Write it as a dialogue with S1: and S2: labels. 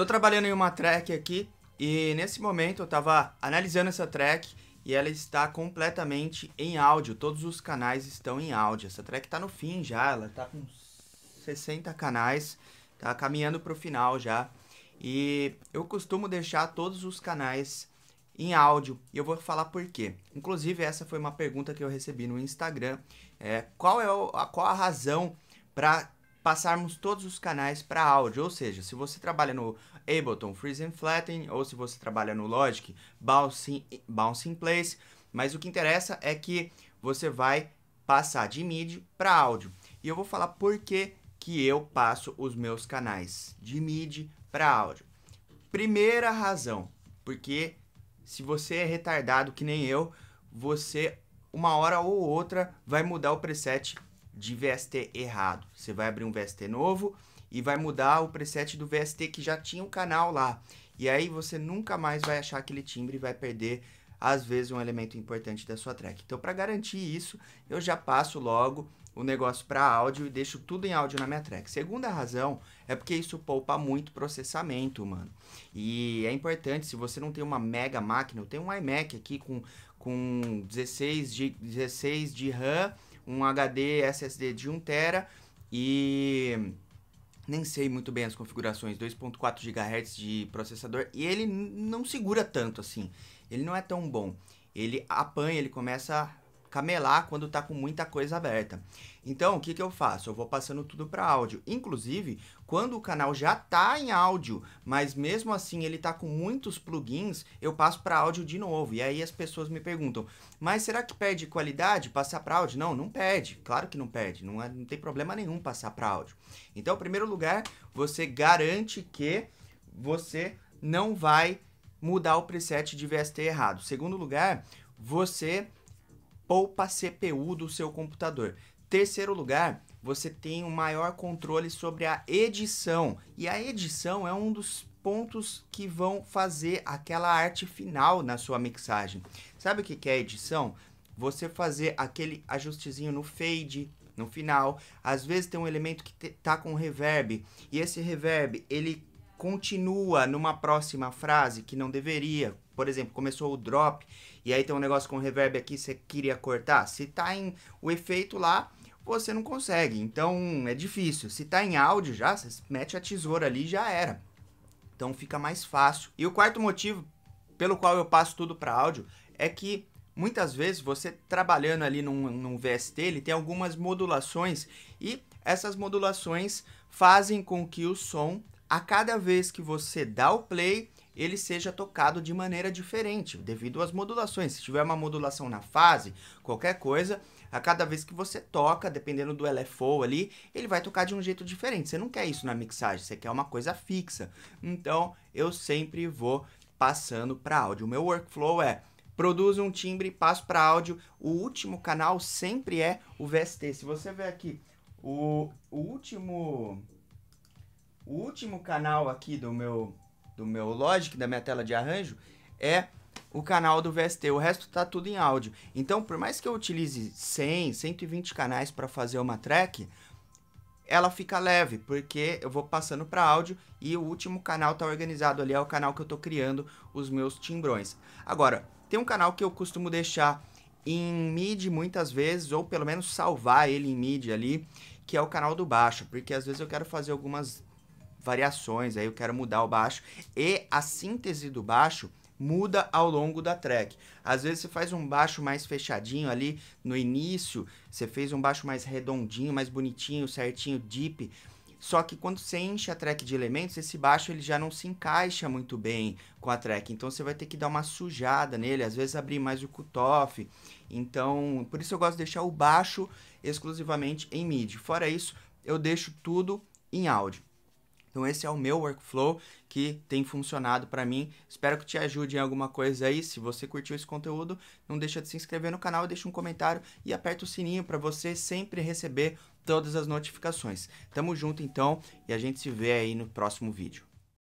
S1: Tô trabalhando em uma track aqui e nesse momento eu tava analisando essa track e ela está completamente em áudio. Todos os canais estão em áudio. Essa track tá no fim já, ela tá com 60 canais, tá caminhando pro final já. E eu costumo deixar todos os canais em áudio e eu vou falar por quê. Inclusive essa foi uma pergunta que eu recebi no Instagram, é, qual é a, qual a razão para passarmos todos os canais para áudio, ou seja, se você trabalha no Ableton Freeze and Flatten ou se você trabalha no Logic Bounce in Place, mas o que interessa é que você vai passar de MIDI para áudio. E eu vou falar por que, que eu passo os meus canais de MIDI para áudio. Primeira razão, porque se você é retardado que nem eu, você uma hora ou outra vai mudar o preset de VST errado. Você vai abrir um VST novo e vai mudar o preset do VST que já tinha o um canal lá. E aí você nunca mais vai achar aquele timbre e vai perder, às vezes, um elemento importante da sua track. Então, para garantir isso, eu já passo logo o negócio para áudio e deixo tudo em áudio na minha track. Segunda razão é porque isso poupa muito processamento, mano. E é importante, se você não tem uma mega máquina, eu tenho um iMac aqui com, com 16 de, 16 de RAM um HD SSD de 1 tera e nem sei muito bem as configurações, 2.4 GHz de processador e ele não segura tanto assim. Ele não é tão bom. Ele apanha, ele começa camelar quando tá com muita coisa aberta. Então, o que, que eu faço? Eu vou passando tudo para áudio. Inclusive, quando o canal já tá em áudio, mas mesmo assim ele tá com muitos plugins, eu passo para áudio de novo. E aí as pessoas me perguntam: "Mas será que perde qualidade passar para áudio?" Não, não perde. Claro que não perde. Não, é, não tem problema nenhum passar para áudio. Então, em primeiro lugar, você garante que você não vai mudar o preset de VST errado. Segundo lugar, você poupa CPU do seu computador. Terceiro lugar, você tem um maior controle sobre a edição. E a edição é um dos pontos que vão fazer aquela arte final na sua mixagem. Sabe o que é edição? Você fazer aquele ajustezinho no fade, no final. Às vezes tem um elemento que tá com reverb e esse reverb ele continua numa próxima frase que não deveria, por exemplo, começou o drop e aí tem um negócio com reverb aqui, você queria cortar. Se tá em o efeito lá, você não consegue. Então é difícil. Se tá em áudio já, você mete a tesoura ali já era. Então fica mais fácil. E o quarto motivo pelo qual eu passo tudo para áudio é que muitas vezes você trabalhando ali num, num VST, ele tem algumas modulações e essas modulações fazem com que o som, a cada vez que você dá o play, ele seja tocado de maneira diferente, devido às modulações. Se tiver uma modulação na fase, qualquer coisa, a cada vez que você toca, dependendo do LFO ali, ele vai tocar de um jeito diferente. Você não quer isso na mixagem, você quer uma coisa fixa. Então, eu sempre vou passando para áudio. O meu workflow é produzo um timbre, passo para áudio. O último canal sempre é o VST. Se você ver aqui, o, o último o último canal aqui do meu do meu Logic, da minha tela de arranjo, é o canal do VST, o resto tá tudo em áudio. Então, por mais que eu utilize 100, 120 canais para fazer uma track, ela fica leve, porque eu vou passando para áudio e o último canal tá organizado ali, é o canal que eu tô criando os meus timbrões. Agora, tem um canal que eu costumo deixar em MIDI muitas vezes, ou pelo menos salvar ele em MIDI ali, que é o canal do baixo, porque às vezes eu quero fazer algumas variações, aí eu quero mudar o baixo. E a síntese do baixo muda ao longo da track. Às vezes você faz um baixo mais fechadinho ali no início, você fez um baixo mais redondinho, mais bonitinho, certinho, deep. Só que quando você enche a track de elementos, esse baixo ele já não se encaixa muito bem com a track. Então você vai ter que dar uma sujada nele, às vezes abrir mais o cutoff. Então, por isso eu gosto de deixar o baixo exclusivamente em MIDI. Fora isso, eu deixo tudo em áudio. Então esse é o meu workflow que tem funcionado para mim. Espero que te ajude em alguma coisa aí. Se você curtiu esse conteúdo, não deixa de se inscrever no canal, deixa um comentário e aperta o sininho para você sempre receber todas as notificações. Tamo junto então e a gente se vê aí no próximo vídeo.